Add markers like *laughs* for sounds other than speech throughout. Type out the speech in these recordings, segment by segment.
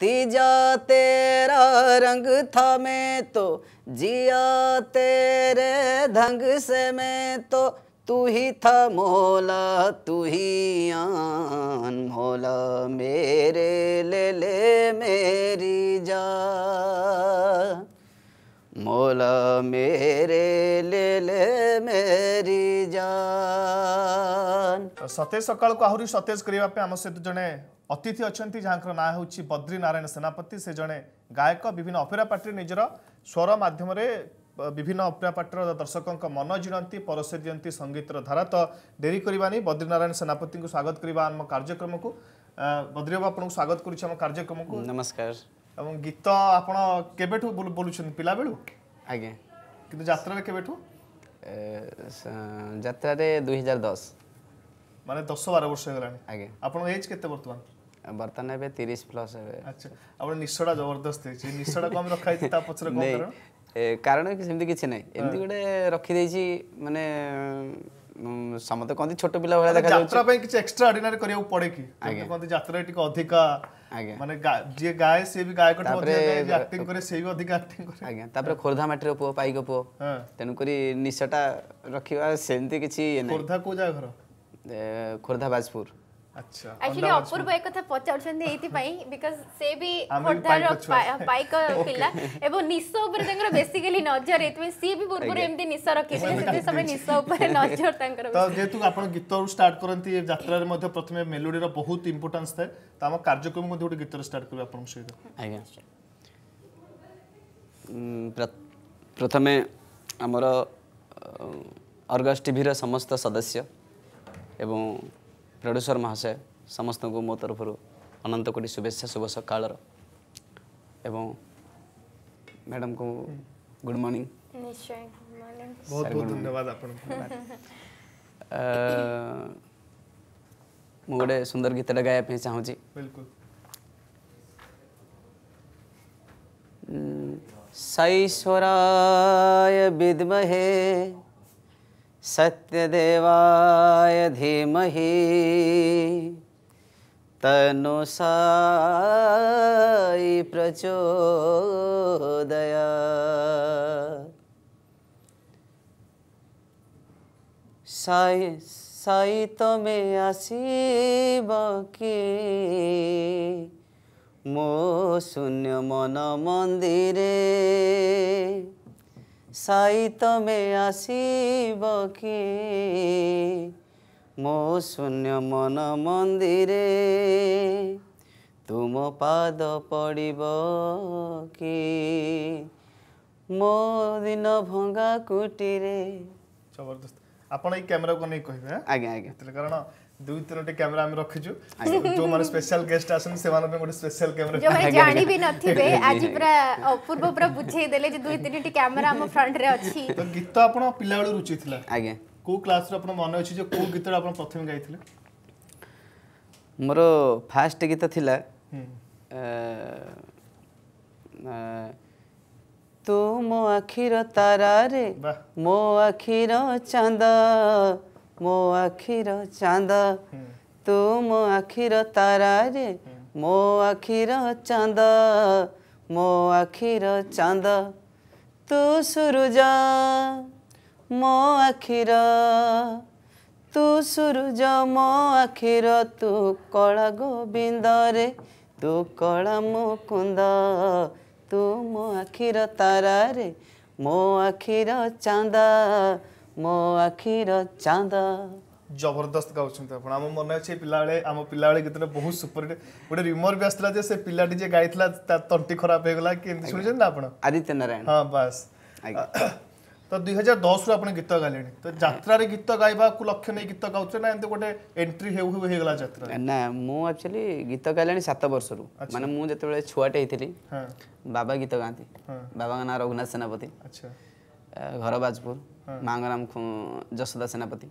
तीजा तेरा रंग था मैं तो जिया तेरे ढंग से मैं तो तू ही था मोला तू ही आन मोला मेरे ले ले मेरी जा मौला मेरे ले ले मेरी जान सतेज सकाल को आहुरी सतेज करने आम सहित जड़े अतिथि अच्छा जहाँ ना हूँ बद्री नारायण सेनापति से जड़े गायक विभिन्न अपेरा पार्टी निजर स्वर मध्यम विभिन्न अपेरा पार्टी दर्शकों मन जीणती परस दिंती संगीतर धारा तो डेरी करवानी बद्री नारायण सेनापति को स्वागत करवा आम कार्यक्रम को बद्री बाबू आप स्वागत करम को नमस्कार এবং গীত আপন কেবেঠু বলুছেন পিলাবেলু আজ্ঞা কিন্তু যাত্রার কেবেঠু যাত্রারে দুই হাজার দশ মানে দশ বার বর্ষ হয়ে গেল আজ্ঞা আপনার এজ কেতে বর্তমান বর্তমানে এবে তিরিশ প্লস এবে আচ্ছা আপনার নিঃশ্বটা জবরদস্ত হয়েছে নিঃশ্বটা কম রখা হয়েছে তা পছরে কোন কারণ কারণ সেমতি কিছু নাই এমনি গোটে রখিদেইছি মানে ସମସ୍ତେ କହନ୍ତି ଛୋଟ ପିଲା ଭଳିଆ ଦେଖାଯାଉଛି ଯାତ୍ରା ପାଇଁ କିଛି ଏକ୍ସଟ୍ରା ଅର୍ଡିନାରୀ କରିବାକୁ ପଡ଼େ କି କହନ୍ତି ଯାତ୍ରାରେ ଟିକେ ଅଧିକା ମାନେ ଯିଏ ଗାଏ ସିଏ ବି ଗାୟକ ଆକ୍ଟିଂ କରେ ସେ ବି ଅଧିକ ଆକ୍ଟିଂ କରେ ଆଜ୍ଞା ତାପରେ ଖୋର୍ଦ୍ଧା ମାଟିର ପୁଅ ପାଇକ ପୁଅ ତେଣୁକରି ନିଶାଟା ରଖିବା ସେମିତି କିଛି ଖୋର୍ଦ୍ଧା କେଉଁ ଜାଗା ଘର ଖୋର୍ଦ୍ଧା ବାଜପୁର আচ্ছা एक्चुअली অপূর্ব এক কথা পচাউছন্তি এইতি পাই বিকজ সে বি খোর্ধার পাইক পিলা এবং নিশ উপরে তাঙ্কর বেসিক্যালি নজর এইতি সি বি পূর্বর এমতি নিশ রাখিছিল সেতি সময় নিশ উপরে নজর তাঙ্কর তো যেহেতু আপন গীত স্টার্ট করন্তি যাত্রার মধ্যে প্রথমে মেলোডির বহুত ইম্পর্টেন্স থাকে তো আমার কার্যক্রম মধ্যে গোটে গীত স্টার্ট করবে আপন সহিত আজ্ঞা প্রথমে আমার অর্গস টিভির সমস্ত সদস্য এবং ପ୍ରଡ୍ୟୁସର ମହାଶୟ ସମସ୍ତଙ୍କୁ ମୋ ତରଫରୁ ଅନନ୍ତ କୋଟି ଶୁଭେଚ୍ଛା ଶୁଭ ସକାଳର ଏବଂ ମ୍ୟାଡ଼ାମକୁ ଗୁଡ଼ ମର୍ଣ୍ଣିଂ ନିଶ୍ଚୟ ବହୁତ ବହୁତ ଧନ୍ୟବାଦ ଆପଣଙ୍କୁ ମୁଁ ଗୋଟେ ସୁନ୍ଦର ଗୀତଟା ଗାଇବା ପାଇଁ ଚାହୁଁଛି साईश्वराय विद्महे सत्यदेवाय धीमह तनुसाई प्रचोदया साई साई तमे आसीब कि ମୋ ଶୂନ୍ୟ ମନ ମନ୍ଦିରେ ସାଇ ତମେ ଆସିବ କି ମୋ ଶୂନ୍ୟ ମନ ମନ୍ଦିରେ ତୁମ ପାଦ ପଡ଼ିବ କି ମୋ ଦିନ ଭଙ୍ଗା କୁଟିରେ ଜବରଦସ୍ତ ଆପଣ ଏଇ କ୍ୟାମେରାକୁ ନେଇ କହିବେ ଆଜ୍ଞା ଆଜ୍ଞା କାରଣ ଦୁଇ ତିନୋଟି କ୍ୟାମେରା ଆମେ ରଖିଛୁ ଯୋଉମାନେ ସ୍ପେଶାଲ ଗେଷ୍ଟ ଆସନ୍ତି ସେମାନଙ୍କ ପାଇଁ ଗୋଟେ ସ୍ପେଶାଲ କ୍ୟାମେରା ଯୋଉମାନେ ଜାଣି ବି ନଥିବେ ଆଜି ପୁରା ଅପୂର୍ବ ପୁରା ବୁଝେଇ ଦେଲେ ଯେ ଦୁଇ ତିନିଟି କ୍ୟାମେରା ଆମ ଫ୍ରଣ୍ଟରେ ଅଛି ତ ଗୀତ ଆପଣ ପିଲାବେଳୁ ରୁଚି ଥିଲା ଆଜ୍ଞା କୋଉ କ୍ଲାସରେ ଆପଣ ମନେ ଅଛି ଯେ କୋଉ ଗୀତରେ ଆପଣ ପ୍ରଥମେ ଗାଇଥିଲେ ମୋର ଫାଷ୍ଟ ଗୀତ ଥିଲା ତୁ ମୋ ଆଖିର ତାରାରେ ମୋ ଆଖିର ଚାନ୍ଦ ମୋ ଆଖିର ଚାନ୍ଦ ତୁ ମୋ ଆଖିର ତାରାରେ ମୋ ଆଖିର ଚାନ୍ଦ ମୋ ଆଖିର ଚାନ୍ଦ ତୁ ସୂରୁଜ ମୋ ଆଖିର ତୁ ସୂରୁଜ ମୋ ଆଖିର ତୁ କଳା ଗୋବିନ୍ଦରେ ତୁ କଳା ମୁକୁନ୍ଦ ତୁ ମୋ ଆଖିର ତାରାରେ ମୋ ଆଖିର ଚାନ୍ଦ ମୋ ଆଖିର ଚାନ୍ଦ ଜବରଦସ୍ତ ଗାଉଛନ୍ତି ଆପଣ ଆମ ମନେ ଅଛି ପିଲାବେଳେ ଆମ ପିଲାବେଳେ ଗୀତଟା ବହୁତ ସୁପରହିଟ୍ ଗୋଟେ ରିମର ବି ଆସିଥିଲା ଯେ ସେ ପିଲାଟି ଯିଏ ଗାଇଥିଲା ତା ତଣ୍ଟି ଖରାପ ହେଇଗଲା କେମିତି ଶୁଣିଛନ୍ତି ନା ଆପଣ ଆଦିତ୍ୟ ନାରାୟଣ ହଁ ବାସ୍ ତ ଦୁଇ ହଜାର ଦଶରୁ ଆପଣ ଗୀତ ଗାଇଲେଣି ତ ଯାତ୍ରାରେ ଗୀତ ଗାଇବାକୁ ଲକ୍ଷ୍ୟ ନେଇ ଗୀତ ଗାଉଛ ନା ଏମିତି ଗୋଟେ ଏଣ୍ଟ୍ରି ହେଉ ହେଉ ହେଇଗଲା ଯାତ୍ରା ନା ମୁଁ ଆକ୍ଚୁଆଲି ଗୀତ ଗାଇଲେଣି ସାତ ବର୍ଷରୁ ମାନେ ମୁଁ ଯେତେବେଳେ ଛୁଆଟେ ହେଇଥିଲି ବାବା ଗୀତ ଗାଆନ୍ତି ବାବାଙ୍କ ନାଁ ରଘୁନାଥ ସେନାପତି ଘର ବାଜପୁର ମାଆଙ୍କ ନାମ ଯଶୋଦା ସେନାପତି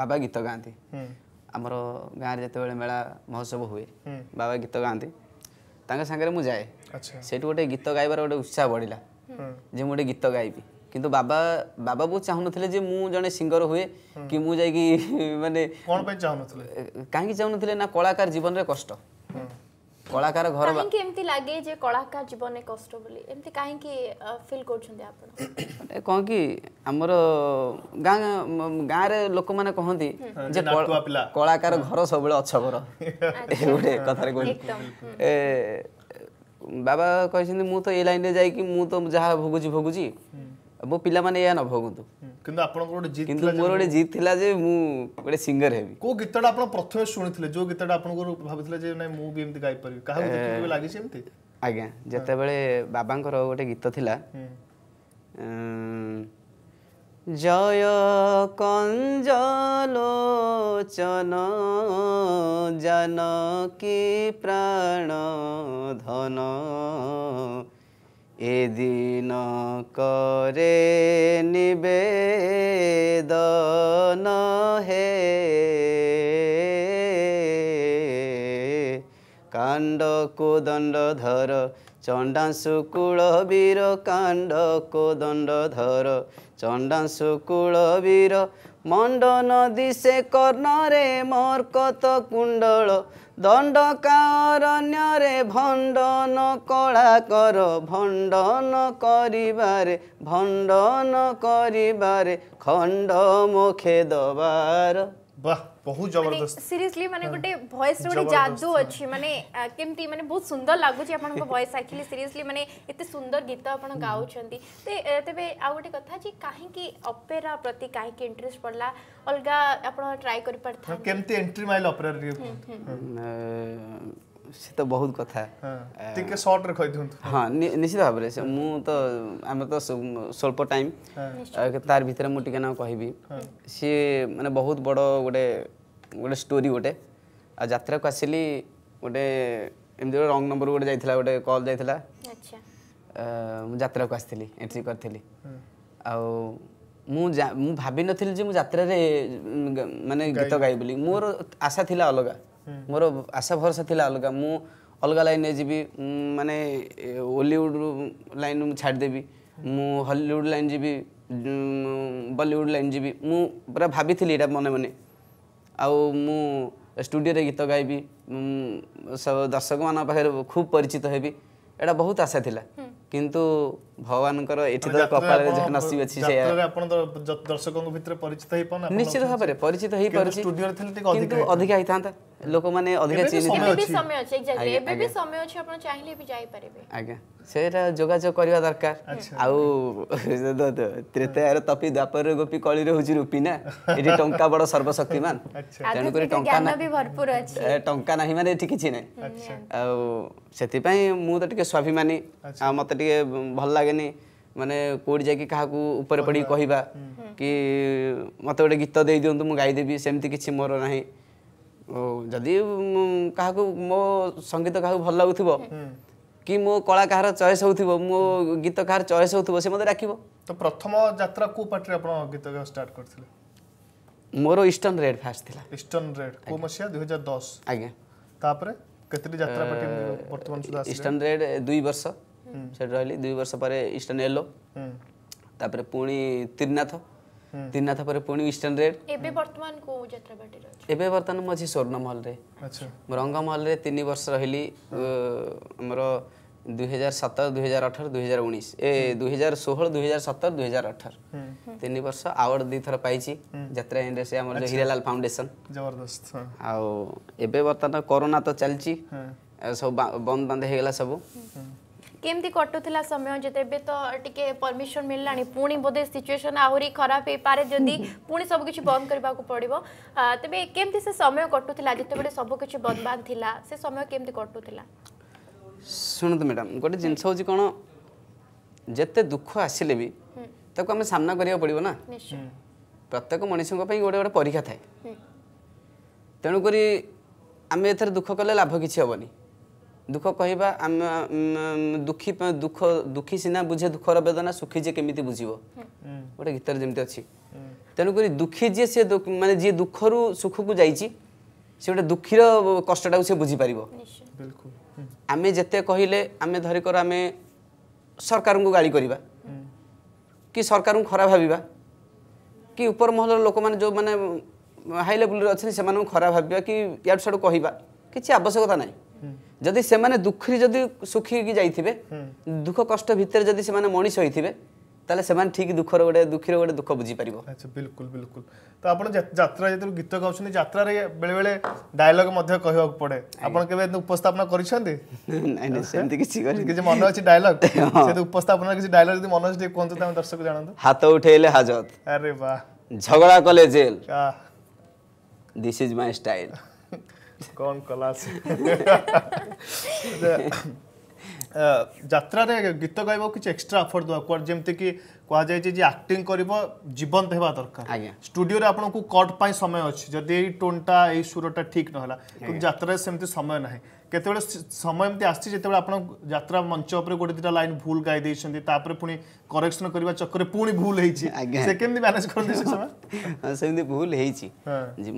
ବାବା ଗୀତ ଗାଆନ୍ତି ଆମର ଗାଁରେ ଯେତେବେଳେ ମେଳା ମହୋତ୍ସବ ହୁଏ ବାବା ଗୀତ ଗାଆନ୍ତି ତାଙ୍କ ସାଙ୍ଗରେ ମୁଁ ଯାଏ ସେଇଠୁ ଗୋଟେ ଗୀତ ଗାଇବାର ଗୋଟେ ଉତ୍ସାହ ବଢ଼ିଲା ଯେ ମୁଁ ଗୋଟେ ଗୀତ ଗାଇବି କିନ୍ତୁ ବାବା ବାବା ବହୁତ ଚାହୁଁନଥିଲେ ଯେ ମୁଁ ଜଣେ ସିଙ୍ଗର ହୁଏ କି ମୁଁ ଯାଇକି ମାନେ କ'ଣ ପାଇଁ ଚାହୁଁନଥିଲେ କାହିଁକି ଚାହୁଁନଥିଲେ ନା କଳାକାର ଜୀବନରେ କଷ୍ଟ কলাকার ঘর কাহিঁকি এমতি লাগে যে কলাকার জীবনে কষ্ট বলি এমতি কাহিঁকি ফিল করছেন আপন কোন কি আমর গাঁ গাঁরে লোক মানে কহন্তি যে কলাকার ঘর সবলে অছবর এগুড়ে কথারে কই এ বাবা কইছেন মু তো এই লাইনে যাই কি মু তো যাহা ভগুজি ভগুজি ভোগুছি পিলা মানে ইয়া ন ভগুন্তু କିନ୍ତୁ ଆପଣଙ୍କର ଗୋଟେ ଜିତ୍ କିନ୍ତୁ ମୋର ଗୋଟେ ଜିତ୍ ଥିଲା ଯେ ମୁଁ ଗୋଟେ ସିଙ୍ଗର ହେବି କୋଉ ଗୀତଟା ଆପଣ ପ୍ରଥମେ ଶୁଣିଥିଲେ ଯୋଉ ଗୀତଟା ଆପଣଙ୍କର ଭାବିଥିଲେ ଯେ ନାଇଁ ମୁଁ ବି ଏମିତି ଗାଇପାରିବି କାହାକୁ ଦେଖିବାକୁ ଲାଗିଛି ଏମିତି ଆଜ୍ଞା ଯେତେବେଳେ ବାବାଙ୍କର ଗୋଟେ ଗୀତ ଥିଲା জয় কঞ্জলোচন জানকী ପ୍ରାଣ ଧନ ଏ ଦିନ କରେ ନିବେଦନ ହେ କାଣ୍ଡ କୋଦଣ୍ଡ ଧର ଚଣ୍ଡାଂଶୁ କୂଳ ବୀର କାଣ୍ଡ କୋଦଣ୍ଡ ଧର ଚଣ୍ଡାଂଶୁ କୂଳ ବୀର ମଣ୍ଡନ ନଦୀ ସେ କର୍ଣ୍ଣରେ ମର୍କତ କୁଣ୍ଡଳ ଦଣ୍ଡ କାରଣ୍ୟରେ ଭଣ୍ଡନ କର ଭଣ୍ଡନ କରିବାରେ ଭଣ୍ଡନ କରିବାରେ ଖଣ୍ଡ ମୋ ଖେଦବାର বাহ বহুত জবরদস্ত সিরিয়াসলি মানে গোটে ভয়েস রে গোটে জাদু আছে মানে কেমতি মানে বহুত সুন্দর লাগুছি আপনক ভয়েস আকিলি সিরিয়াসলি মানে এতে সুন্দর গীত আপন গাউছন্তি তে তেবে আ গোটে কথা যে কাহে কি অপেরা প্রতি কাহে কি ইন্টারেস্ট পড়লা অলগা আপন ট্রাই করি পারতা কেমতি এন্ট্রি মাইল অপেরা রে ସେ ତ ବହୁତ କଥା ଟିକେ ସର୍ଟରେ କହିଦିଅନ୍ତୁ ହଁ ନିଶ୍ଚିତ ଭାବରେ ମୁଁ ତ ଆମେ ତ ସ୍ୱଳ୍ପ ଟାଇମ୍ ତାର ଭିତରେ ମୁଁ ଟିକେ ନା କହିବି ସିଏ ମାନେ ବହୁତ ବଡ଼ ଗୋଟେ ଗୋଟେ ଷ୍ଟୋରି ଗୋଟେ ଆଉ ଯାତ୍ରାକୁ ଆସିଲି ଗୋଟେ ଏମିତି ଗୋଟେ ରଙ୍ଗ ନମ୍ବରକୁ ଗୋଟେ ଯାଇଥିଲା ଗୋଟେ କଲ୍ ଯାଇଥିଲା ମୁଁ ଯାତ୍ରାକୁ ଆସିଥିଲି ଏଣ୍ଟ୍ରି କରିଥିଲି ଆଉ ମୁଁ ମୁଁ ଭାବିନଥିଲି ଯେ ମୁଁ ଯାତ୍ରାରେ ମାନେ ଗୀତ ଗାଇବି ବୋଲି ମୋର ଆଶା ଥିଲା ଅଲଗା ମୋର ଆଶା ଭରସା ଥିଲା ଅଲଗା ମୁଁ ଅଲଗା ଲାଇନ୍ରେ ଯିବି ମାନେ ଓଲିଉଡ଼ ଲାଇନ୍ ମୁଁ ଛାଡ଼ିଦେବି ମୁଁ ହଲିଉଡ଼ ଲାଇନ୍ ଯିବି ବଲିଉଡ଼ ଲାଇନ୍ ଯିବି ମୁଁ ପୁରା ଭାବିଥିଲି ଏଇଟା ମନେ ମନେ ଆଉ ମୁଁ ଷ୍ଟୁଡ଼ିଓରେ ଗୀତ ଗାଇବି ଦର୍ଶକମାନଙ୍କ ପାଖରେ ଖୁବ୍ ପରିଚିତ ହେବି ଏଇଟା ବହୁତ ଆଶା ଥିଲା କିନ୍ତୁ ଭଗବାନଙ୍କର ଏଠି ତ କପାଳରେ ଯାହା ନସିବ ଅଛି ସେଇଆ ଆପଣ ଦର୍ଶକଙ୍କ ଭିତରେ ପରିଚିତ ହେଇପାରୁନା ନିଶ୍ଚିତ ଭାବରେ ପରିଚିତ ହେଇପାରୁଛି ଷ୍ଟୁଡ଼ିଓରେ ଥିଲେ ଟିକେ ଅଧିକା ହେଇଥାନ୍ତା ଲୋକମାନେ ଅଧିକା ଚିହ୍ନିତ ଏବେ ବି ସମୟ ଅଛି ଏକ୍ଜାକ୍ଟଲି ଏବେ ବି ସମୟ ଅଛି ଆପଣ ଚାହିଁଲେ ବି ଯାଇ ପାରିବେ ଆଜ୍ଞା ସେଇଟା ଯୋଗାଯୋଗ କରିବା ଦରକାର ଆଉ ତ୍ରେତାୟାର ତପି ଦ୍ୱାପରରେ ଗୋପୀ କଳିରେ ହେଉଛି ରୂପୀ ନା ଏଠି ଟଙ୍କା ବଡ଼ ସର୍ବଶକ୍ତିମାନ ତେଣୁକରି ଟଙ୍କା ଟଙ୍କା ନାହିଁ ମାନେ ଏଠି କିଛି ନାହିଁ ଆଉ ସେଥିପାଇଁ ମୁଁ ତ ଟିକେ ସ୍ୱାଭିମାନୀ ଆଉ ମୋତେ ଟିକେ ଭଲ ଲାଗେନି ମାନେ କେଉଁଠି ଯାଇକି କାହାକୁ ଉପରେ ପଡ଼ିକି କହିବା କି ମୋତେ ଗୋଟେ ଗୀତ ଦେଇଦିଅନ୍ତୁ ମୁଁ ଗାଇଦେବି ସେମିତି କିଛି ମୋର ନାହିଁ ଯଦି କାହାକୁ ମୋ ସଙ୍ଗୀତ କାହାକୁ ଭଲ ଲାଗୁଥିବ କି ମୋ କଳା କାହାର ଚଏସ୍ ହେଉଥିବ ମୋ ଗୀତ କାହାର ଚଏସ୍ ହେଉଥିବ ସେ ମୋତେ ଡାକିବ ତ ପ୍ରଥମ ଯାତ୍ରା କେଉଁ ପାର୍ଟିରେ ଆପଣ ଗୀତ ଗାଇବା ଷ୍ଟାର୍ଟ କରିଥିଲେ ମୋର ଇଷ୍ଟର୍ଣ୍ଣ ରେଡ୍ ଫାଷ୍ଟ ଥିଲା ଇଷ୍ଟର୍ଣ୍ଣ ରେଡ୍ କେଉଁ ମସିହା ଦୁଇ ହଜାର ଦଶ ଆଜ୍ଞା ତାପରେ କେତେଟି ଯାତ୍ରା ପାର୍ଟି ବର୍ତ୍ତମାନ ସୁଦ୍ଧା ଇଷ୍ଟର୍ଣ୍ଣ ରେଡ୍ ଦୁଇ ବର୍ଷ ସେଠି ରହିଲି ଦୁଇ ବର୍ଷ ପରେ ଇଷ୍ଟର୍ଣ୍ଣ ୟେଲୋ ତାପରେ ପୁଣି ତ୍ରିନାଥ ତିନି ନାଥ ପରେ ପୁଣି ୱେଷ୍ଟର୍ଣ୍ଣ ରେଡ୍ ଏବେ ବର୍ତ୍ତମାନ କୋଉ ଯାତ୍ରା ପାର୍ଟିରେ ଅଛି ଏବେ ବର୍ତ୍ତମାନ ମୁଁ ଅଛି ସ୍ୱର୍ଣ୍ଣ ମହଲରେ ଆଚ୍ଛା ମୁଁ ରଙ୍ଗ ମହଲରେ ତିନି ବର୍ଷ ରହିଲି ଆମର ଦୁଇହଜାର ସତର ଦୁଇହଜାର ଅଠର ଦୁଇହଜାର ଉଣେଇଶ ଏ ଦୁଇହଜାର ଷୋହଳ ଦୁଇହଜାର ସତର ଦୁଇହଜାର ଅଠର ତିନି ବର୍ଷ ଆୱାର୍ଡ ଦୁଇଥର ପାଇଛି ଯାତ୍ରା ଇଣ୍ଡଷ୍ଟ୍ରି ଆମର ଯୋଉ ହୀରାଲାଲ ଫାଉଣ୍ଡେସନ ଜବରଦସ୍ତ ଆଉ ଏବେ ବର୍ତ୍ତମାନ କରୋନା ତ ଚାଲିଛି ସବୁ ବନ୍ଦ ବାନ୍ଦ ହେଇଗଲା ସବୁ কেমতি কটুলা সময় যেতে এবে তো টিকে পরমিশন মিললানি পুনি বোধে সিচুয়েশন আহরি খারাপ হয়ে পারে যদি পুনি সব কিছু বন্ধ করা পড়ব তবে কেমতি সে সময় কটুলা যেতবে সব কিছু বদবাদ লা সে সময় কেমতি কটুলা শুণতু ম্যাডাম গোটে জিনিস হচ্ছে কোণ যেতে দুঃখ আসলে বি তাকে আমি সামনা করা পড়ব না প্রত্যেক মানুষঙ্ গোটে গোটে পরীক্ষা থাকে তেণুকরি আমি এতে দুঃখ কলে লাভ কিছু হবনি দুঃখ কহা আমি দুঃখী দুঃখ দুঃখী সিনা বুঝে দুঃখর বেদনা সুখী যে কেমিতি বুঝব গোটে গীতরে যেমতি অছি তেমনি দুঃখী যে সে মানে যে দুঃখরু সুখকু যাইছি সে গোটে দুঃখীর কষ্টটাকে সে বুঝিপারিব আমি যেতে কহিলে আমি ধরিকর আমি সরকারଙ୍କୁ গালি করিবা କି ସରକାରଙ୍କୁ ଖରାପ ଭାବିବା କି ଉପର ମହଲର ଲୋକମାନେ ଯେଉଁମାନେ ହାଇ ଲେବୁଲରେ ଅଛନ୍ତି ସେମାନଙ୍କୁ ଖରାପ ଭାବିବା କି ଇଆଡ଼ୁ ସିଆଡ଼ୁ କହିବା କିଛି ଆବଶ୍ୟକତା ନାହିଁ ଯଦି ସେମାନେ ଦୁଃଖରେ ଯଦି ସୁଖିକି ଯାଇଥିବେ ଦୁଃଖ କଷ୍ଟ ଭିତରେ ଯଦି ସେମାନେ ମଣିଷ ହେଇଥିବେ ତାହେଲେ ସେମାନେ ଠିକ ଦୁଃଖର ଗୋଟେ ଦୁଃଖୀର ଗୋଟେ ଦୁଃଖ ବୁଝିପାରିବ ଆଚ୍ଛା ବିଲକୁଲ ବିଲକୁଲ ତ ଆପଣ ଯାତ୍ରା ଯେତେବେଳେ ଗୀତ ଗାଉଛନ୍ତି ଯାତ୍ରାରେ ବେଳେବେଳେ ଡାଏଲଗ ମଧ୍ୟ କହିବାକୁ ପଡ଼େ ଆପଣ କେବେ ଉପସ୍ଥାପନ କରିଛନ୍ତି ସେମିତି କିଛି କିଛି ମନେ ଅଛି ଡାଏଲଗ ସେମିତି ଉପସ୍ଥାପନ କିଛି ଡାଏଲଗ ଯଦି ମନେ ଅଛି ଟିକେ କୁହନ୍ତୁ ତମେ ଦର୍ଶକ ଜାଣନ୍ତୁ ହାତ ଉଠେଇଲେ ହାଜତ ଆରେ ବାହ ଝଗଡ଼ା କଲେ jail this is my style କ'ଣ କଲା ଯାତ୍ରାରେ ଗୀତ ଗାଇବାକୁ କିଛି ଏକ୍ସଟ୍ରା ଏଫର୍ଟ ଦେବାକୁ କୁଆଡ଼େ ଯେମିତିକି କୁହାଯାଇଛି ଯେ ଆକ୍ଟିଂ କରିବ ଜୀବନ୍ତ ହେବା ଦରକାର ଷ୍ଟୁଡିଓରେ ଆପଣଙ୍କୁ କଟ୍ ପାଇଁ ସମୟ ଅଛି ଯଦି ଏଇ ଟୋନ୍ଟା ଏଇ ସୁରଟା ଠିକ୍ ନହେଲା ଯାତ୍ରାରେ ସେମିତି ସମୟ ନାହିଁ କେତେବେଳେ ସମୟ ଏମିତି ଆସିଛି ଯେତେବେଳେ ଆପଣ ଯାତ୍ରା ମଞ୍ଚ ଉପରେ ଗୋଟେ ଦୁଇଟା ଲାଇନ୍ ଭୁଲ ଗାଇ ଦେଇଛନ୍ତି ତାପରେ ପୁଣି କରେକ୍ସନ କରିବା ଚକରେ ପୁଣି ଭୁଲ ହେଇଛି ସେ କେମିତି ମ୍ୟାନେଜ କରନ୍ତି ସେମିତି ଭୁଲ ହେଇଛି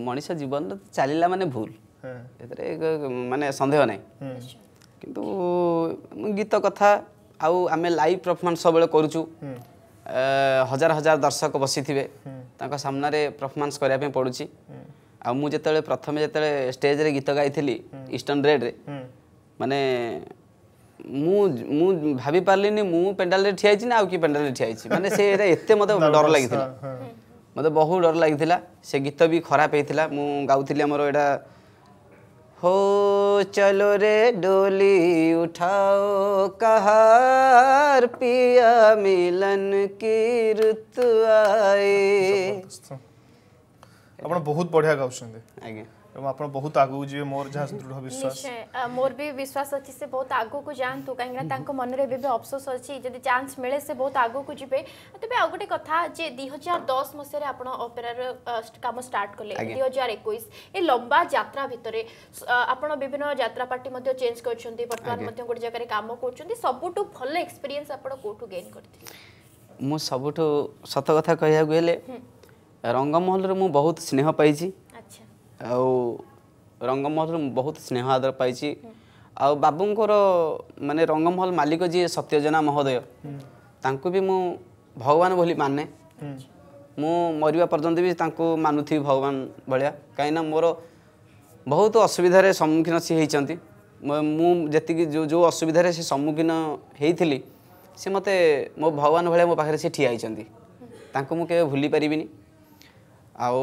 ମଣିଷ ଜୀବନରେ ଚାଲିଲା ମାନେ ଭୁଲ ଏଥିରେ ମାନେ ସନ୍ଦେହ ନାହିଁ କିନ୍ତୁ ଗୀତ କଥା ଆଉ ଆମେ ଲାଇଭ୍ ପରଫର୍ମାନ୍ସ ସବୁବେଳେ କରୁଛୁ ହଜାର ହଜାର ଦର୍ଶକ ବସିଥିବେ ତାଙ୍କ ସାମ୍ନାରେ ପରଫର୍ମାନ୍ସ କରିବା ପାଇଁ ପଡ଼ୁଛି ଆଉ ମୁଁ ଯେତେବେଳେ ପ୍ରଥମେ ଯେତେବେଳେ ଷ୍ଟେଜ୍ରେ ଗୀତ ଗାଇଥିଲି ଇଷ୍ଟର୍ଣ୍ଣ ରେଡ଼୍ରେ ମାନେ ମୁଁ ମୁଁ ଭାବିପାରିଲିନି ମୁଁ ପେଣ୍ଡାଲରେ ଠିଆ ହେଇଛି ନା ଆଉ କିଏ ପେଣ୍ଡାଲରେ ଠିଆ ହେଇଛି ମାନେ ସେ ଏତେ ମୋତେ *laughs* ଡର ଲାଗିଥିଲା ମୋତେ ବହୁତ ଡର ଲାଗିଥିଲା ସେ ଗୀତ ବି ଖରାପ ହେଇଥିଲା ମୁଁ ଗାଉଥିଲି ଆମର ଏଇଟା हो चलो रे डोली उठाओ कहार पिया मिलन की ऋतु आए ଆପଣ ବହୁତ ବଢିଆ ଗାଉଛନ୍ତି ଆଜ୍ଞା ଏବଂ ଆପଣ ବହୁତ ଆଗକୁ ଯିବେ ମୋର ଯାହା ଦୃଢ଼ ବିଶ୍ୱାସ ମୋର ବି ବିଶ୍ୱାସ ଅଛି ସେ ବହୁତ ଆଗକୁ ଯାଆନ୍ତୁ କାହିଁକିନା ତାଙ୍କ ମନରେ ଏବେ ବି ଅଫସୋସ ଅଛି ଯଦି ଚାନ୍ସ ମିଳେ ସେ ବହୁତ ଆଗକୁ ଯିବେ ତେବେ ଆଉ ଗୋଟେ କଥା ଯେ ଦୁଇ ହଜାର ଦଶ ମସିହାରେ ଆପଣ ଅପେରାର କାମ ଷ୍ଟାର୍ଟ କଲେ ଦୁଇ ହଜାର ଏକୋଇଶ ଏ ଲମ୍ବା ଯାତ୍ରା ଭିତରେ ଆପଣ ବିଭିନ୍ନ ଯାତ୍ରା ପାର୍ଟି ମଧ୍ୟ ଚେଞ୍ଜ କରିଛନ୍ତି ବର୍ତ୍ତମାନ ମଧ୍ୟ ଗୋଟେ ଜାଗାରେ କାମ କରୁଛନ୍ତି ସବୁଠୁ ଭଲ ଏକ୍ସପିରିଏନ୍ସ ଆପଣ କେଉଁଠୁ ଗେନ୍ କରିଥିଲେ ମୁଁ ସବୁଠୁ ସତ କଥା କହିବାକୁ ହେଲେ ରଙ୍ଗମହଲରୁ ମୁଁ ବହୁତ ସ୍ନେହ ପାଇଛି ଆଉ ରଙ୍ଗମହଲରୁ ବହୁତ ସ୍ନେହ ଆଦର ପାଇଛି ଆଉ ବାବୁଙ୍କର ମାନେ ରଙ୍ଗମହଲ ମାଲିକ ଯିଏ ସତ୍ୟଜେନା ମହୋଦୟ ତାଙ୍କୁ ବି ମୁଁ ଭଗବାନ ବୋଲି ମାନେ ମୁଁ ମରିବା ପର୍ଯ୍ୟନ୍ତ ବି ତାଙ୍କୁ ମାନୁଥିବି ଭଗବାନ ଭଳିଆ କାହିଁକିନା ମୋର ବହୁତ ଅସୁବିଧାରେ ସମ୍ମୁଖୀନ ସିଏ ହେଇଛନ୍ତି ମୁଁ ଯେତିକି ଯେଉଁ ଯେଉଁ ଅସୁବିଧାରେ ସେ ସମ୍ମୁଖୀନ ହେଇଥିଲି ସେ ମୋତେ ମୋ ଭଗବାନ ଭଳିଆ ମୋ ପାଖରେ ସେ ଠିଆ ହେଇଛନ୍ତି ତାଙ୍କୁ ମୁଁ କେବେ ଭୁଲି ପାରିବିନି ଆଉ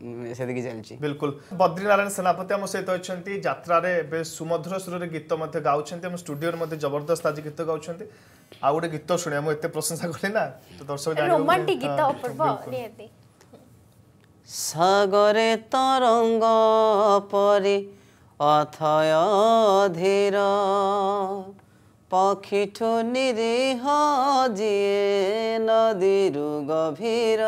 ସେତିକି ଚାଲିଛି ବିଲକୁଲ ବଦ୍ରିନାରାୟଣ ସେନାପତି ଆମ ସହିତ ଅଛନ୍ତି ଯାତ୍ରାରେ ଏବେ ସୁମଧୁର ସ୍ୱରରେ ଗୀତ ମଧ୍ୟ ଗାଉଛନ୍ତି ଆମ ଷ୍ଟୁଡିଓରେ ମଧ୍ୟ ଜବରଦସ୍ତ ଆଜି ଗୀତ ଗାଉଛନ୍ତି ଆଉ ଗୋଟେ ଗୀତ ଶୁଣିବା ମୁଁ ଏତେ ପ୍ରଶଂସା କଲି ନା ଦର୍ଶକ ସାଗରେ ତରଙ୍ଗ ପରି ଅଥୟ ଧୀର ପକ୍ଷୀଠୁ ନିରୀହ ଯିଏ ନଦୀରୁ ଗଭୀର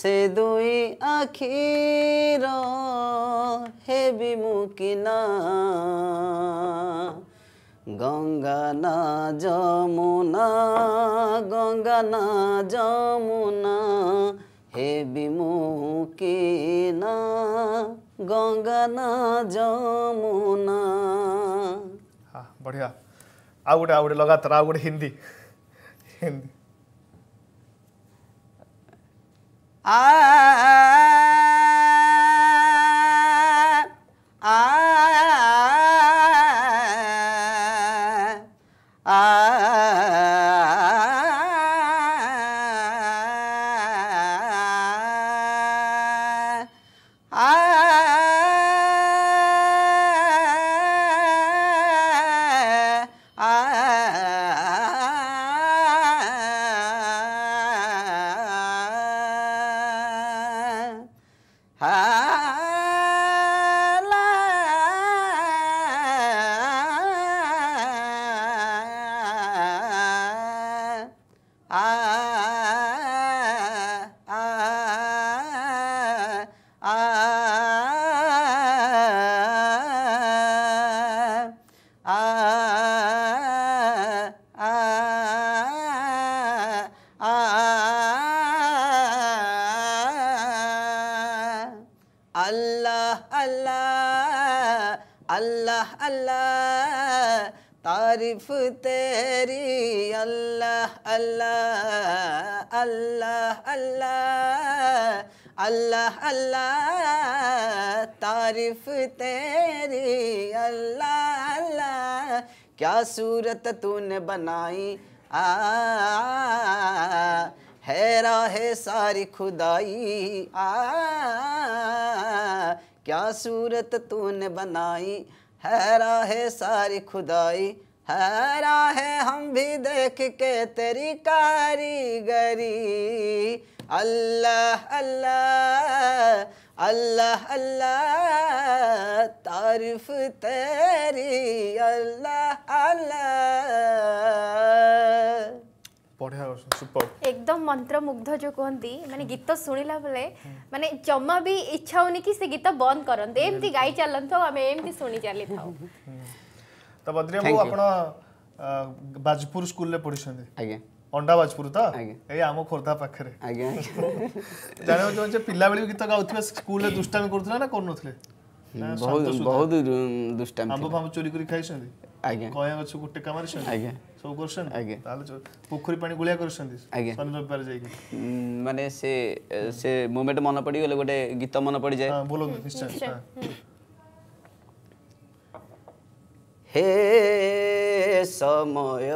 সে দুই আখির হে বিমুকিনা গঙ্গা না যমুনা গঙ্গা না যমুনা হে বিমুকিনা গঙ্গা না যমুনা হ্যাঁ বঢ়িয়া আউ গোটে আউ গোটে লগাতার আউ গোটে Hindi Hindi Ah, ah. ah, ah, ah अल्लाह अल्लाह अल्लाह अल्लाह तारीफ तेरी अल्लाह अल्लाह अल्लाह अल्लाह अल्लाह अल्लाह तारीफ तेरी अल्लाह क्या सूरत तूने बनाई आ, है सारी खुदाई आ, क्या सूरत तूने बनाई है सारी खुदाई है हम भी देख के तेरी कारीगरी আল্লাহ আল্লাহ আল্লাহ আল্লাহ তারিফ তেরি আল্লাহ আল্লাহ একদম মন্ত্রমুগ্ধ যে কুহতি মানে গীত শুণিলা বেলে মানে জমা বি ইচ্ছা হোনি কি সে গীত বন্ধ করতে এমতি গাই চালন্থাও আমি এমতি শুনি চালি থাও তো বদ্রিয়া বাবু আপনার বাজপুর স্কুলে পড়িছেন আজ্ঞা ଅଣ୍ଡା ବାଜପୁର ତ ଏଇ ଆମ ଖୋର୍ଦ୍ଧା ପାଖରେ ଆଜ୍ଞା ଜାଣିବାକୁ ଚାହୁଁଛେ ପିଲାବେଳେ ଗୀତ ଗାଉଥିବେ ସ୍କୁଲରେ ଦୁଷ୍ଟାମି କରୁଥିଲେ ନା କରୁନଥିଲେ ବହୁତ ଦୁଷ୍ଟାମି ଆମ୍ବ ଫାମ୍ବ ଚୋରି କରି ଖାଇଛନ୍ତି ଆଜ୍ଞା କୟା ଗଛ ଗୋଟେ କାମାରିଛନ୍ତି ଆଜ୍ଞା ସବୁ କରୁଛନ୍ତି ଆଜ୍ଞା ତାହେଲେ ପୋଖରୀ ପାଣି ଗୋଳିଆ କରୁଛନ୍ତି ଆଜ୍ଞା ଶନି ରବିବାର ଯାଇକି ମାନେ ସେ ସେ ମୁଭମେଣ୍ଟ ମନେ ପଡ଼ିଗଲେ ଗୋଟେ ଗୀତ ମନେ ପଡ଼ିଯାଏ ବୋଲନ୍ତୁ ନିଶ୍ଚୟ ହେ ସମୟ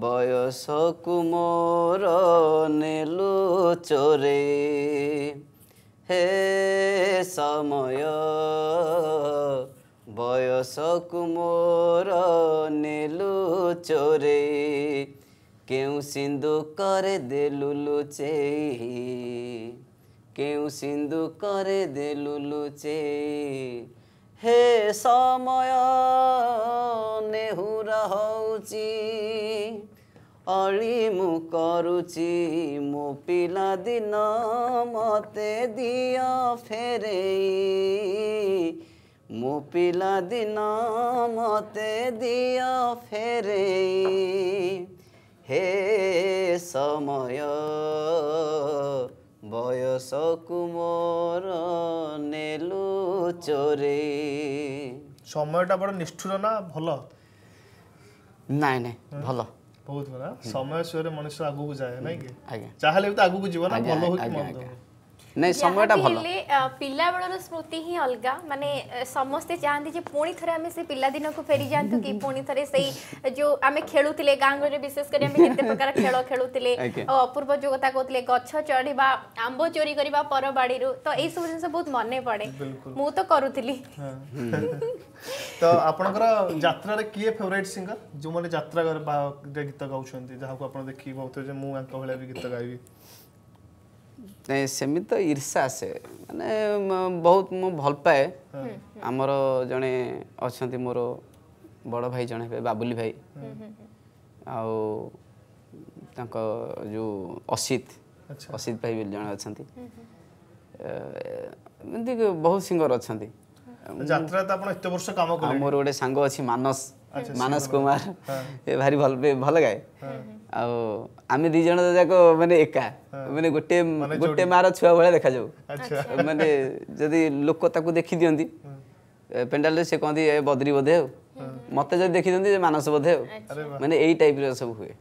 ବୟସ କୁ ମୋର ନେଲୁ ଚୋରେ ହେ ସମୟ ବୟସ କୁ ମୋର ନେଲୁ ଚୋରେ କେଉଁ ସିନ୍ଦୁକରେ ଦେଲୁ ଲୁଚେ କେଉଁ ସିନ୍ଦୁକରେ ଦେଲୁ ଲୁଚେଇ ହେ ସମୟ ନେହୁର ହେଉଛି ଅଳିମୁ କରୁଛି ମୋ ପିଲାଦିନ ମୋତେ ଦିଅ ଫେରେଇ ମୋ ପିଲାଦିନ ମୋତେ ଦିଅ ଫେରେଇ ହେ ସମୟ ବୟସକୁ ମୋର ନେଲୁ ଚୋରେଇ সময়ଟା ବଡ଼ ନିଷ୍ଠୁର ନା ଭଲ ନାଇଁ ନାଇଁ ଭଲ ବହୁତ ବଢିଆ ସମୟ ସୁଅରେ ମଣିଷ ଆଗକୁ ଯାଏ ନାଇଁ କି ଯାହା ହେଲେ ବି ତ ଆଗକୁ ଯିବ ନା ଭଲ ହଉ କି ମନ୍ଦ ହଉ ନାଇଁ ସମୟଟା ଭଲ ପିଲାବେଳର ସ୍ମୃତି ହିଁ ଅଲଗା ମାନେ ସମସ୍ତେ ଚାହାନ୍ତି ଯେ ପୁଣି ଥରେ ଆମେ ସେ ପିଲାଦିନକୁ ଫେରି ଯାଆନ୍ତୁ କି ପୁଣି ଥରେ ସେଇ ଯୋଉ ଆମେ ଖେଳୁଥିଲେ ଗାଁ ଗହଳିରେ ବିଶେଷ କରି ଆମେ କେତେ ପ୍ରକାର ଖେଳ ଖେଳୁଥିଲେ ଆଉ ଅପୂର୍ବ ଯୋଉ କଥା କହୁଥିଲେ ଗଛ ଚଢିବା ଆମ୍ବ ଚୋରି କରିବା ପରବାଡ଼ିରୁ ତ ଏଇ ସବୁ ଜିନିଷ ବହୁତ ମନେ ପଡ଼େ ମୁଁ ତ କରୁଥିଲି ତ ଆପଣଙ୍କର ଯାତ୍ରାରେ କିଏ ଫେଭରାଇଟ୍ ସିଙ୍ଗର ଯୋଉମାନେ ଯାତ୍ରା ଗୀତ ଗାଉଛନ୍ତି ଯାହାକୁ ଆପଣ ଦେଖିକି କହୁଥିବେ ଯେ ମୁଁ ଆଙ୍କ ଭଳିଆ ବି ଗୀତ ଗାଇବି ସେମିତି ତ ଈର୍ଷା ଆସେ ମାନେ ବହୁତ ମୁଁ ଭଲ ପାଏ ଆମର ଜଣେ ଅଛନ୍ତି ମୋର ବଡ଼ ଭାଇ ଜଣେ ହେବେ ବାବୁଲି ଭାଇ ଆଉ ତାଙ୍କ ଯେଉଁ ଅସିତ ଅସିତ ଭାଇ ବୋଲି ଜଣେ ଅଛନ୍ତି ଏମିତି ବହୁତ ସିଙ୍ଗର ଅଛନ୍ତି ମୋର ଗୋଟେ ସାଙ୍ଗ ଅଛି ମାନସ ମାନସ କୁମାର ଏ ଭାରି ଭଲ ଭଲ ଗାଏ ଆଉ ଆମେ ଦି ଜଣ ଯାକ ମାନେ ଏକା ମାନେ ଗୋଟେ ଗୋଟେ ମାର ଛୁଆ ଭଳିଆ ଦେଖାଯାଉ ମାନେ ଯଦି ଲୋକ ତାକୁ ଦେଖିଦିଅନ୍ତି ପେଣ୍ଡାଲରେ ସେ କହନ୍ତି ଏ ବଦ୍ରି ବୋଧେ ଆଉ ମତେ ଯଦି ଦେଖିଦିଅନ୍ତି ଯେ ମାନସ ବୋଧେ ଆଉ ମାନେ ଏଇ ଟାଇପ୍ର ସବୁ ହୁଏ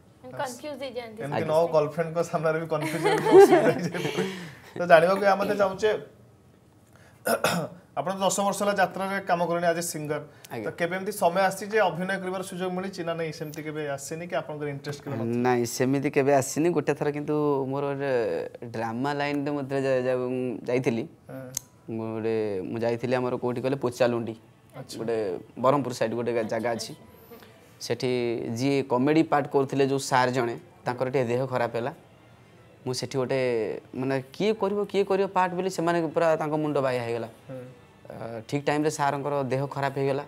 ଜାଣିବାକୁ ଆମେ ଚାହୁଁଛେ ଆପଣ ଦଶ ବର୍ଷ ହେଲା ଯାତ୍ରାରେ କାମ କଲେଣି ଆଜି ସିଙ୍ଗର ତ କେବେ ଏମିତି ସମୟ ଆସିଛି ଯେ ଅଭିନୟ କରିବାର ସୁଯୋଗ ମିଳିଛି ନା ନାହିଁ ସେମିତି କେବେ ଆସିନି କି ଆପଣଙ୍କର ଇଣ୍ଟରେଷ୍ଟ କେବେ ନାହିଁ ସେମିତି କେବେ ଆସିନି ଗୋଟେ ଥର କିନ୍ତୁ ମୋର ଡ୍ରାମା ଲାଇନ୍ରେ ମଧ୍ୟ ଯାଇଥିଲି ଗୋଟେ ମୁଁ ଯାଇଥିଲି ଆମର କେଉଁଠି କହିଲେ ପୋଚାଲୁଣ୍ଡି ଗୋଟେ ବ୍ରହ୍ମପୁର ସାଇଡ୍ ଗୋଟେ ଜାଗା ଅଛି ସେଠି ଯିଏ କମେଡ଼ି ପାର୍ଟ କରୁଥିଲେ ଯେଉଁ ସାର୍ ଜଣେ ତାଙ୍କର ଟିକେ ଦେହ ଖରାପ ହେଲା ମୁଁ ସେଠି ଗୋଟେ ମାନେ କିଏ କରିବ କିଏ କରିବ ପାର୍ଟ ବୋଲି ସେମାନେ ପୁରା ତାଙ୍କ ମୁଣ୍ଡ ବାୟା ହେଇଗଲା ଠିକ୍ ଟାଇମ୍ରେ ସାର୍ଙ୍କର ଦେହ ଖରାପ ହେଇଗଲା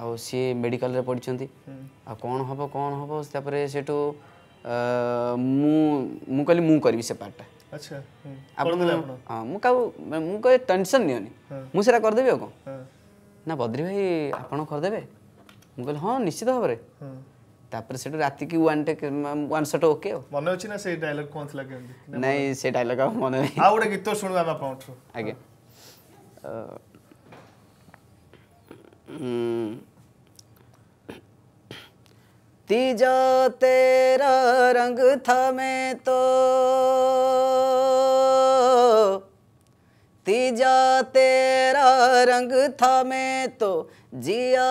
ଆଉ ସିଏ ମେଡ଼ିକାଲରେ ପଡ଼ିଛନ୍ତି ଆଉ କ'ଣ ହେବ କ'ଣ ହେବ ତାପରେ ସେଠୁ ମୁଁ ମୁଁ କହିଲି ମୁଁ କରିବି ସେ ପାର୍ଟଟା ଆପଣ ହଁ ମୁଁ କାଉ ମୁଁ କହେ ଟେନସନ୍ ନିଅନି ମୁଁ ସେଇଟା କରିଦେବି ଆଉ କ'ଣ ନା ବଦ୍ରି ଭାଇ ଆପଣ କରିଦେବେ ମୁଁ କହିଲି ହଁ ନିଶ୍ଚିତ ଭାବରେ ତାପରେ ସେଠୁ ରାତିକି one take one shot okay ଆଉ ମନେ ଅଛି ନା ସେଇ ଡାଇଲଗ କ'ଣ ଥିଲା କେମିତି ନାଇଁ ସେ ଡାଇଲଗ ଆଉ ମନେ ନାହିଁ ଆଉ ଗୋଟେ ଗୀତ ଶୁଣିବା ଆମେ ଆପଣଙ୍କଠୁ ଆଜ୍ଞା हम्म। तीजा तेरा रंग था मैं तो तीजा तेरा रंग था मैं तो जिया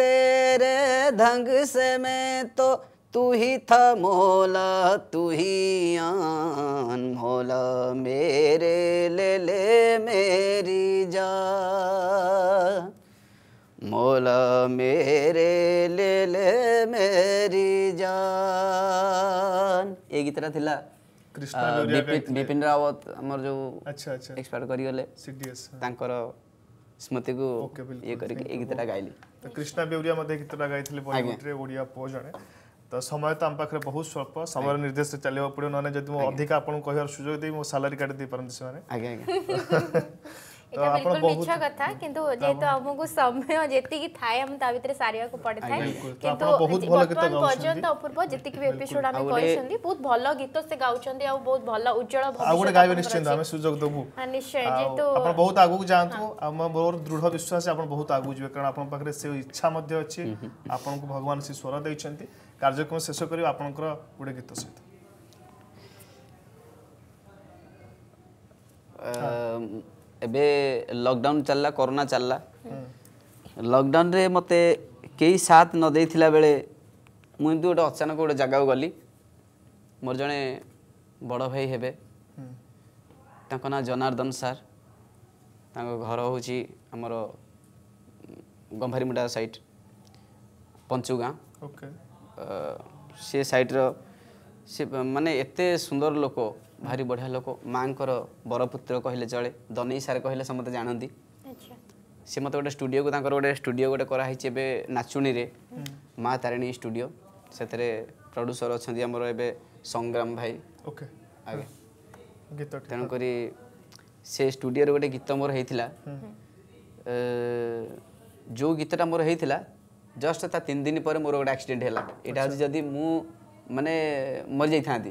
तेरे धंग से मैं तो तू ही था मोला तू ही आन मोला मेरे ले ले मेरी जा मोला मेरे ले ले मेरी जान ए गीत रा थिला बिपिन रावत अमर जो अच्छा अच्छा एक्सपायर करी गले सीडीएस तांकर स्मृति को ये करके एक गीत रा गाइली त कृष्णा बेउरिया मते गीत रा गाइथले बॉलीवुड रे ओडिया पो जाने त समय त आम पाखरे बहुत स्वल्प समय निर्देश से चलेबा पड़ो नने जदी मो अधिक आपन कहियार सुजोग दे मो सैलरी काट दे परम से माने आगे गया এটা বিলকুল মিছ কথা কিন্তু যেহেতু আমাকে সময় যেতিকি থাকে আমি তা ভিতরে সারিবাকু পড়ে থাকে কিন্তু বর্তমান পর্যন্ত অপূর্ব যেতিকি এপিসোড আমি করিছন্তি বহুত ভাল গীত সে গাউছন্তি আর বহুত ভাল উজ্জ্বল ভবিষ্যৎ আর গোটে গাইবে নিশ্চিন্ত আমি সুযোগ দেবু নিশ্চয় যেহেতু আপন বহুত আগুক যাআন্তু আমা মোর দৃঢ় বিশ্বাস আপন বহুত আগুক যাবে কারণ আপন পাখরে সে ইচ্ছা মধ্যে আছে আপনকু ভগবান সে স্বর দেইছন্তি কার্যক্রম শেষ করিব আপনকর গোটে গীত সহিত ଏବେ ଲକଡାଉନ୍ ଚାଲିଲା କରୋନା ଚାଲିଲା ଲକଡାଉନ୍ରେ ମୋତେ କେହି ସାଥ ନ ଦେଇଥିଲା ବେଳେ ମୁଁ ଏମିତି ଗୋଟେ ଅଚାନକ ଗୋଟେ ଜାଗାକୁ ଗଲି ମୋର ଜଣେ ବଡ଼ ଭାଇ ହେବେ ତାଙ୍କ ନାଁ ଜନାର୍ଦ୍ଦନ ସାର୍ ତାଙ୍କ ଘର ହେଉଛି ଆମର ଗମ୍ଭାରୀମୁଣ୍ଡା ସାଇଟ୍ ପଞ୍ଚୁଗାଁ ସେ ସାଇଟ୍ର ସେ ମାନେ ଏତେ ସୁନ୍ଦର ଲୋକ ଭାରି ବଢ଼ିଆ ଲୋକ ମାଆଙ୍କର ବରପୁତ୍ର କହିଲେ ଚଳେ ଦନେଇ ସାର୍ କହିଲେ ସମସ୍ତେ ଜାଣନ୍ତି ସେ ମୋତେ ଗୋଟେ ଷ୍ଟୁଡ଼ିଓକୁ ତାଙ୍କର ଗୋଟେ ଷ୍ଟୁଡ଼ିଓ ଗୋଟେ କରାହେଇଛି ଏବେ ନାଚୁଣୀରେ ମା ତାରିଣୀ ଷ୍ଟୁଡ଼ିଓ ସେଥିରେ ପ୍ରଡ୍ୟୁସର ଅଛନ୍ତି ଆମର ଏବେ ସଂଗ୍ରାମ ଭାଇ ଓକେ ଆଜ୍ଞା ଗୀତ ତେଣୁକରି ସେ ଷ୍ଟୁଡ଼ିଓରେ ଗୋଟେ ଗୀତ ମୋର ହେଇଥିଲା ଯେଉଁ ଗୀତଟା ମୋର ହେଇଥିଲା ଜଷ୍ଟ ତା ତିନି ଦିନ ପରେ ମୋର ଗୋଟେ ଆକ୍ସିଡେଣ୍ଟ ହେଲା ଏଇଟା ହେଉଛି ଯଦି ମୁଁ ମାନେ ମରିଯାଇଥାନ୍ତି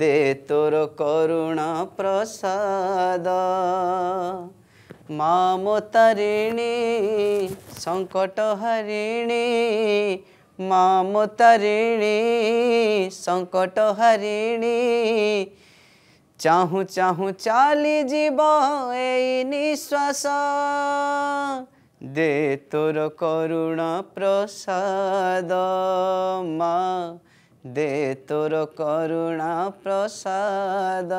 दे तोर करुणा प्रसाद माँ मोतारिणी संकट हरिणी माँ मोतारिणी संकट हरिणी चाहु चाहु चली जीव निश्वास दे तोर करुणा प्रसाद माँ दे तोर करुणा प्रसाद